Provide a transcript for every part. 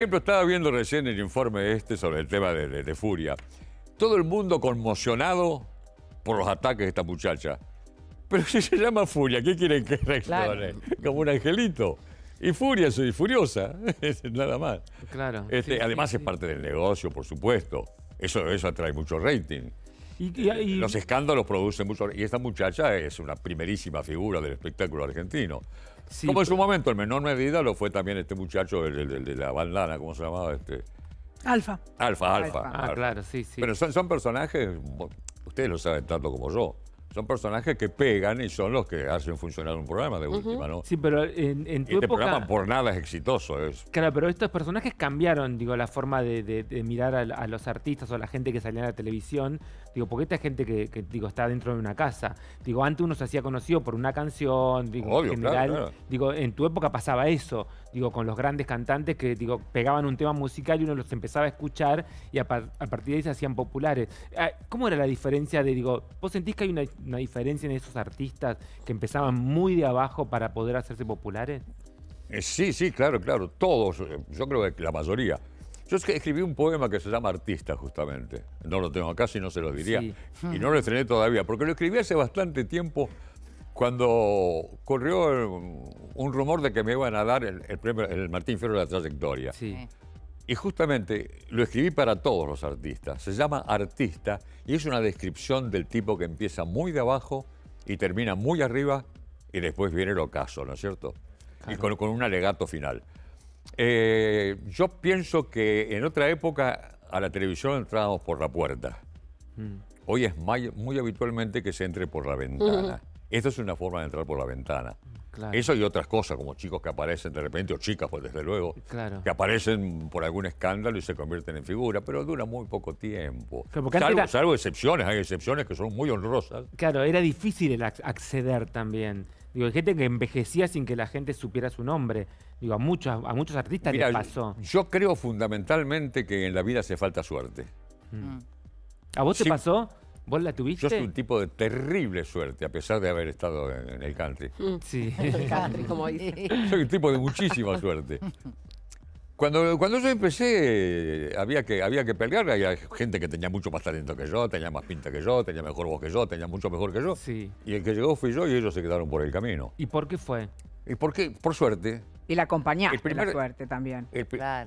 Por ejemplo, estaba viendo recién el informe este sobre el tema de, Furia. Todo el mundo conmocionado por los ataques de esta muchacha. Pero si se llama Furia, ¿qué quieren que reaccione? Como un angelito. Y Furia, soy furiosa, nada más. Claro. Este, además es parte del negocio, por supuesto. Eso, eso atrae mucho rating. Eh, los escándalos producen mucho. Y esta muchacha es una primerísima figura del espectáculo argentino. Como en su momento, en menor medida, lo fue también este muchacho, de la bandana, ¿cómo se llamaba? Este? Alfa. Alfa, alfa. Ah, claro, sí, sí. Pero son, personajes, ustedes lo saben tanto como yo, son personajes que pegan y son los que hacen funcionar un programa de última, ¿no? Sí, pero en, este programa por nada es exitoso. Es... Claro, pero estos personajes cambiaron, digo, la forma de, mirar a, los artistas o a la gente que salía en la televisión. Digo, porque esta gente que, digo, está dentro de una casa. Digo, antes uno se hacía conocido por una canción, digo, en tu época pasaba eso, digo, con los grandes cantantes que, digo, pegaban un tema musical y uno los empezaba a escuchar y a, partir de ahí se hacían populares. Ah, ¿Cómo era la diferencia de, digo, vos sentís que hay una diferencia en esos artistas que empezaban muy de abajo para poder hacerse populares? Eh, sí, sí, claro, claro, todos, yo creo que la mayoría. Yo escribí un poema que se llama Artista, justamente. No lo tengo acá, si no se lo diría. Y no lo estrené todavía, porque lo escribí hace bastante tiempo cuando corrió un rumor de que me iban a dar el, premio el Martín Fierro de la trayectoria. Sí. Y justamente lo escribí para todos los artistas. Se llama Artista y es una descripción del tipo que empieza muy de abajo y termina muy arriba y después viene el ocaso, ¿no es cierto? Y con, con un alegato final. Eh, yo pienso que en otra época a la televisión entrábamos por la puerta. Mm. Hoy es muy, habitualmente que se entre por la ventana. Esto es una forma de entrar por la ventana. Eso y otras cosas, como chicos que aparecen de repente, o chicas, pues desde luego, que aparecen por algún escándalo y se convierten en figura, pero dura muy poco tiempo. salvo, excepciones, hay excepciones que son muy honrosas. Claro, era difícil el acceder también. Digo, hay gente que envejecía sin que la gente supiera su nombre. Digo, a muchos, a muchos artistas pasó. Yo creo fundamentalmente que en la vida hace falta suerte. Mm. ¿A vos te pasó? ¿Vos la tuviste? Yo soy un tipo de terrible suerte, a pesar de haber estado en, el country. Sí. En el country, como dice. Soy un tipo de muchísima suerte. Cuando, cuando yo empecé, había que, había que pelear. Había gente que tenía mucho más talento que yo, tenía más pinta que yo, tenía mejor voz que yo, tenía mucho mejor que yo. Y el que llegó fui yo y ellos se quedaron por el camino. ¿Y por qué fue? Y qué? por suerte, y la acompañaste la suerte también.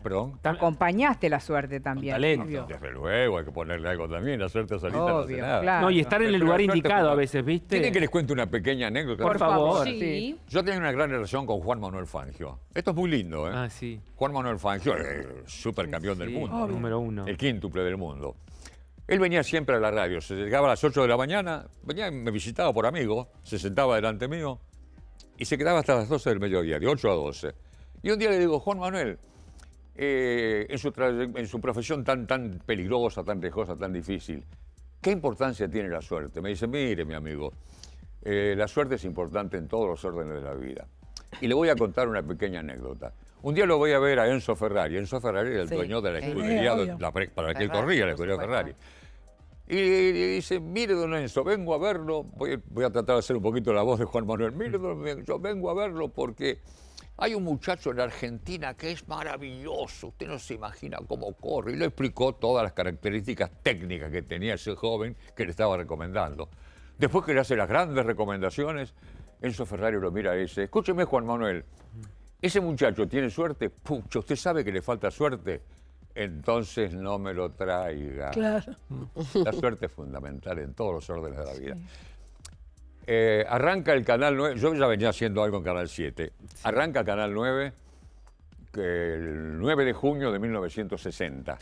Perdón. acompañaste la suerte también. Talento. Desde luego, hay que ponerle algo también. La suerte no No, y estar en el lugar indicado a veces, ¿viste? ¿Quieren que les cuente una pequeña anécdota? Por, favor. Sí. Yo tenía una gran relación con Juan Manuel Fangio. Esto es muy lindo, ¿eh? Ah, sí. Juan Manuel Fangio, el supercampeón del mundo. Número uno. El quíntuple del mundo. Él venía siempre a la radio, se llegaba a las 8 de la mañana, venía, me visitaba por amigos, se sentaba delante mío, y se quedaba hasta las 12 del mediodía, de 8 a 12. Y un día le digo, Juan Manuel, eh, en, su en su profesión tan, tan peligrosa, tan riesgosa, tan difícil, ¿qué importancia tiene la suerte? Me dice, mire, mi amigo, eh, la suerte es importante en todos los órdenes de la vida. Y le voy a contar una pequeña anécdota. Un día lo voy a ver a Enzo Ferrari. Enzo Ferrari era el dueño de la escudería, para que él corría, la escudería Ferrari y le dice, mire, don Enzo, vengo a verlo, voy, a tratar de hacer un poquito la voz de Juan Manuel, mire, don Enzo, vengo a verlo porque hay un muchacho en Argentina que es maravilloso, usted no se imagina cómo corre, y le explicó todas las características técnicas que tenía ese joven que le estaba recomendando. Después que le hace las grandes recomendaciones, Enzo Ferrari lo mira y dice, escúcheme Juan Manuel, ese muchacho tiene suerte, pucha, usted sabe que le falta suerte entonces no me lo traiga. Claro. La suerte es fundamental en todos los órdenes de la vida. Eh, arranca el Canal 9, yo ya venía haciendo algo en Canal 7, arranca Canal 9 el 9 de junio de 1960.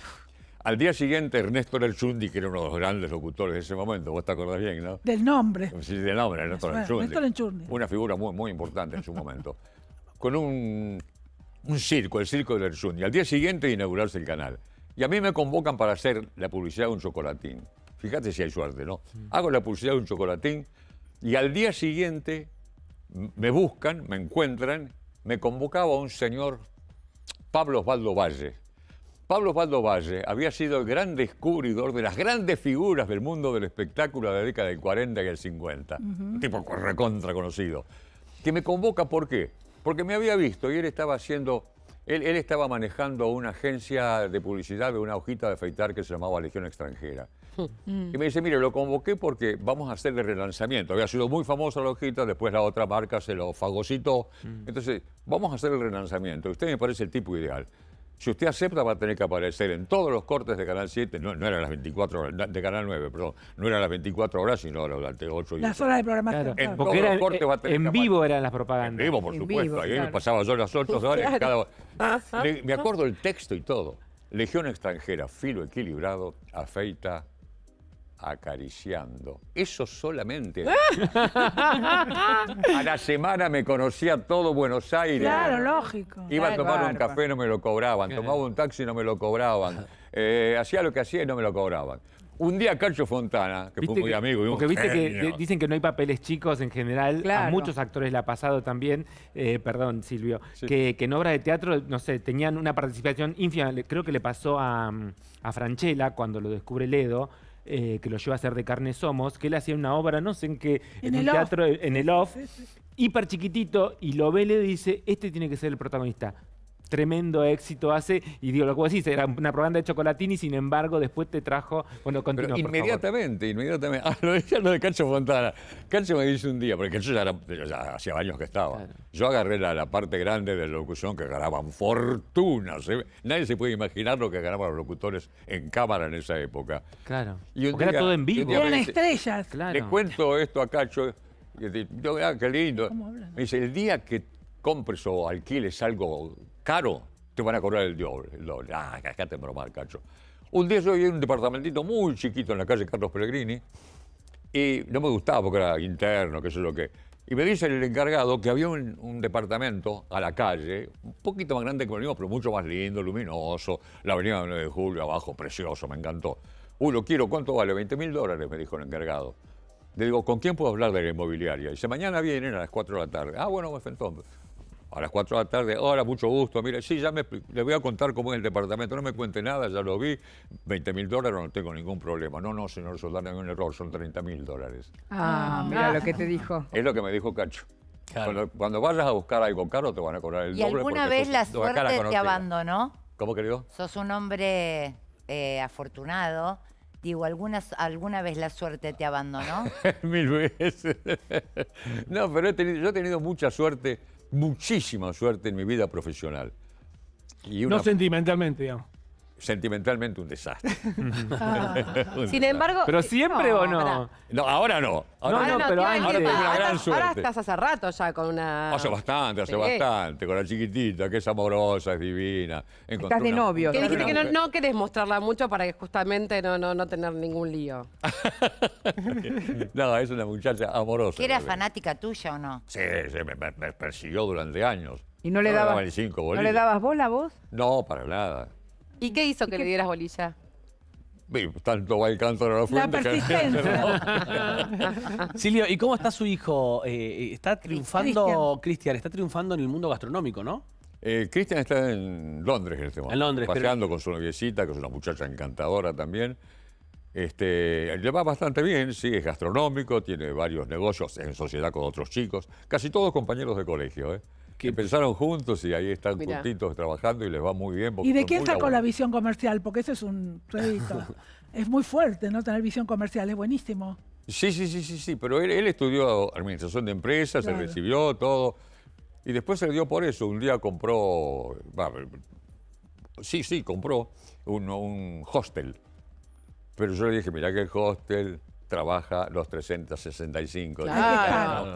Al día siguiente, Ernesto Lerchundi, que era uno de los grandes locutores de ese momento, vos te acordás bien, ¿no? Del nombre. Sí, del nombre, Ernesto Lelchundi. Una figura muy, muy importante en su momento. Con un un circo, el circo del sun y al día siguiente inaugurarse el canal. Y a mí me convocan para hacer la publicidad de un chocolatín. Fíjate si hay suerte, ¿no? Hago la publicidad de un chocolatín y al día siguiente me buscan, me encuentran, me convocaba un señor, Pablo Osvaldo Valle. Pablo Osvaldo Valle había sido el gran descubridor de las grandes figuras del mundo del espectáculo de la década del 40 y el 50. Un tipo recontra conocido. Que me convoca, ¿por qué? Porque me había visto y él estaba haciendo, él, estaba manejando una agencia de publicidad de una hojita de afeitar que se llamaba Legión Extranjera. Hmm. Y me dice, mire, lo convoqué porque vamos a hacer el relanzamiento. Había sido muy famosa la hojita, después la otra marca se lo fagocitó. Hmm. Entonces, vamos a hacer el relanzamiento. Usted me parece el tipo ideal. Si usted acepta, va a tener que aparecer en todos los cortes de Canal 7, no, eran las 24 horas, de Canal 9, perdón, no eran las 24 horas, sino las 8 y Las horas de programación. En En vivo eran las propagandas. En vivo, por supuesto. Ahí me pasaba yo las 8 horas. Cada... me acuerdo el texto y todo. Legión extranjera, filo equilibrado, afeita acariciando. Eso solamente. a la semana me conocía todo Buenos Aires. Claro, lógico. Iba a tomar un café, no me lo cobraban. Tomaba un taxi, no me lo cobraban. Eh, hacía lo que hacía y no me lo cobraban. Un día Cacho Fontana, que fue muy amigo. porque viste que dicen que no hay papeles chicos en general. A muchos actores le ha pasado también, eh, perdón Silvio, que, en obras de teatro, no sé, tenían una participación ínfima. Creo que le pasó a, mm, a Franchella cuando lo descubre Ledo eh, que lo lleva a hacer de carne somos, que él hacía una obra, no sé en qué, en, el teatro, en el off, hiper chiquitito, y lo ve y le dice, este tiene que ser el protagonista tremendo éxito hace. Y digo, lo que vos era una propaganda de Chocolatini, sin embargo, después te trajo. Bueno, inmediatamente, inmediatamente. Ah, lo decía lo de Cacho Fontana. Cacho me dice un día, porque yo ya, era, hacía años que estaba. Yo agarré la, parte grande de la locución que ganaban fortunas. Nadie se puede imaginar lo que ganaban los locutores en cámara en esa época. Claro. Y era todo en vivo. Eran estrellas. Claro. Le cuento esto a Cacho. Y ah, qué lindo. ¿Cómo me dice, el día que compres o alquiles algo caro, te van a cobrar el doble. El Ah, cagate en broma, cacho. Un día yo vi un departamentito muy chiquito en la calle Carlos Pellegrini y no me gustaba porque era interno, qué sé lo que. Y me dice el encargado que había un, departamento a la calle, un poquito más grande que el mío, pero mucho más lindo, luminoso, la avenida de Julio abajo, precioso, me encantó. Uy, lo quiero, ¿cuánto vale? 20 mil dólares, me dijo el encargado. Le digo, ¿con quién puedo hablar de la inmobiliaria? Y dice, mañana vienen a las 4 de la tarde. Ah, bueno, me entonces a las 4 de la tarde, ahora mucho gusto, mire, sí, ya me, le voy a contar cómo es el departamento, no me cuente nada, ya lo vi, 20 mil dólares, no tengo ningún problema. No, no, señor no hay un error, son 30 mil dólares. Ah, ah, mira lo que te dijo. Es lo que me dijo Cacho. Cuando, vayas a buscar algo caro te van a cobrar el ¿Y doble. ¿Y eh, alguna vez la suerte te abandonó? ¿Cómo, querido? Sos un hombre afortunado. Digo, ¿alguna, ¿alguna vez la suerte te abandonó? Mil veces. no, pero yo he tenido mucha suerte muchísima suerte en mi vida profesional. Y No sentimentalmente, digamos sentimentalmente un desastre. Ah. Sin embargo. ¿Pero eh, siempre o no? No, ahora no. Ahora no, pero Ahora estás hace rato ya con una. Hace bastante, hace bastante. Con la chiquitita, que es amorosa, es divina. estás de novio. Que dijiste que no, querés mostrarla mucho para que justamente no, no, no tener ningún lío. no, es una muchacha amorosa. ¿Era fanática tuya o no? Sí, sí me, persiguió durante años. ¿Y no le, dabas, no le dabas bola voz No, para nada. ¿Y qué hizo que le dieras bolilla? Tanto va el canto la fuente. La persistencia. Silvio, ¿y cómo está su hijo? Eh, eh, está triunfando, Cristian, está triunfando en el mundo gastronómico, ¿no? Eh, Cristian está en Londres en este momento. En Londres. Paseando con su noviecita, que es una muchacha encantadora también. Este, le va bastante bien, sí, es gastronómico, tiene varios negocios en sociedad con otros chicos, casi todos compañeros de colegio. ¿eh? que pensaron juntos y ahí están juntitos trabajando y les va muy bien. ¿Y de quién está con la visión comercial? Porque eso es un crédito. es muy fuerte, ¿no? Tener visión comercial, es buenísimo. Sí, sí, sí, sí, sí, pero él, estudió administración de empresas, se recibió todo. Y después se dio por eso. Un día compró. sí, sí, compró un, hostel. Pero yo le dije, mirá que el hostel trabaja los 365 días,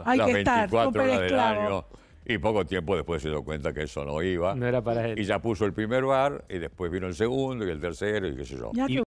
Hay que estar, horas del y poco tiempo después se dio cuenta que eso no iba. Y ya puso el primer bar, y después vino el segundo y el tercero, y qué sé yo.